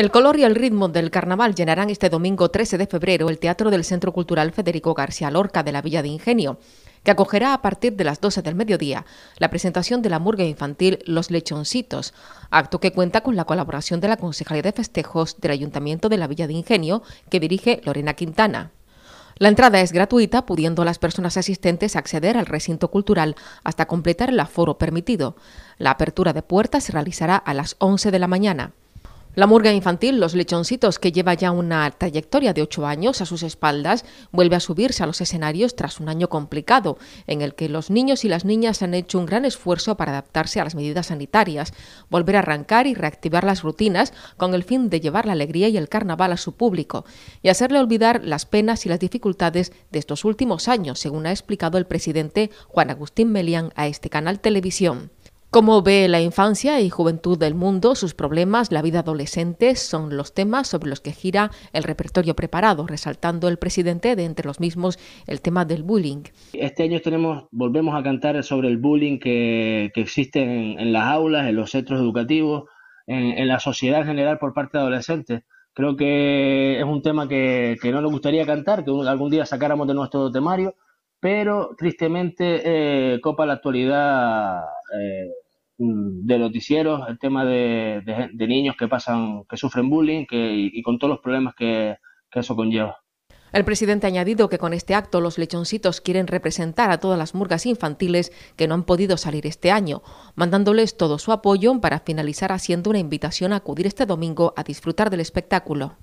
El color y el ritmo del carnaval llenarán este domingo 13 de febrero el Teatro del Centro Cultural Federico García Lorca de la Villa de Ingenio, que acogerá a partir de las 12 del mediodía la presentación de la murga infantil Los Lechoncitos, acto que cuenta con la colaboración de la Concejalía de Festejos del Ayuntamiento de la Villa de Ingenio, que dirige Lorena Quintana. La entrada es gratuita, pudiendo las personas asistentes acceder al recinto cultural hasta completar el aforo permitido. La apertura de puertas se realizará a las 11 de la mañana. La murga infantil Los Lechoncitos, que lleva ya una trayectoria de ocho años a sus espaldas, vuelve a subirse a los escenarios tras un año complicado, en el que los niños y las niñas han hecho un gran esfuerzo para adaptarse a las medidas sanitarias, volver a arrancar y reactivar las rutinas con el fin de llevar la alegría y el carnaval a su público y hacerle olvidar las penas y las dificultades de estos últimos años, según ha explicado el presidente Juan Agustín Melián a este canal televisión. Cómo ve la infancia y juventud del mundo, sus problemas, la vida adolescente son los temas sobre los que gira el repertorio preparado, resaltando el presidente de entre los mismos el tema del bullying. Este año tenemos, volvemos a cantar sobre el bullying que, que existe en, las aulas, en los centros educativos, en, la sociedad en general por parte de adolescentes. Creo que es un tema que, que no nos gustaría cantar, que algún día sacáramos de nuestro temario, pero tristemente eh, copa la actualidad eh, mm, de noticieros, el tema de, niños que pasan, que sufren bullying y, con todos los problemas que, que eso conlleva. El presidente ha añadido que con este acto los lechoncitos quieren representar a todas las murgas infantiles que no han podido salir este año, mandándoles todo su apoyo para finalizar haciendo una invitación a acudir este domingo a disfrutar del espectáculo.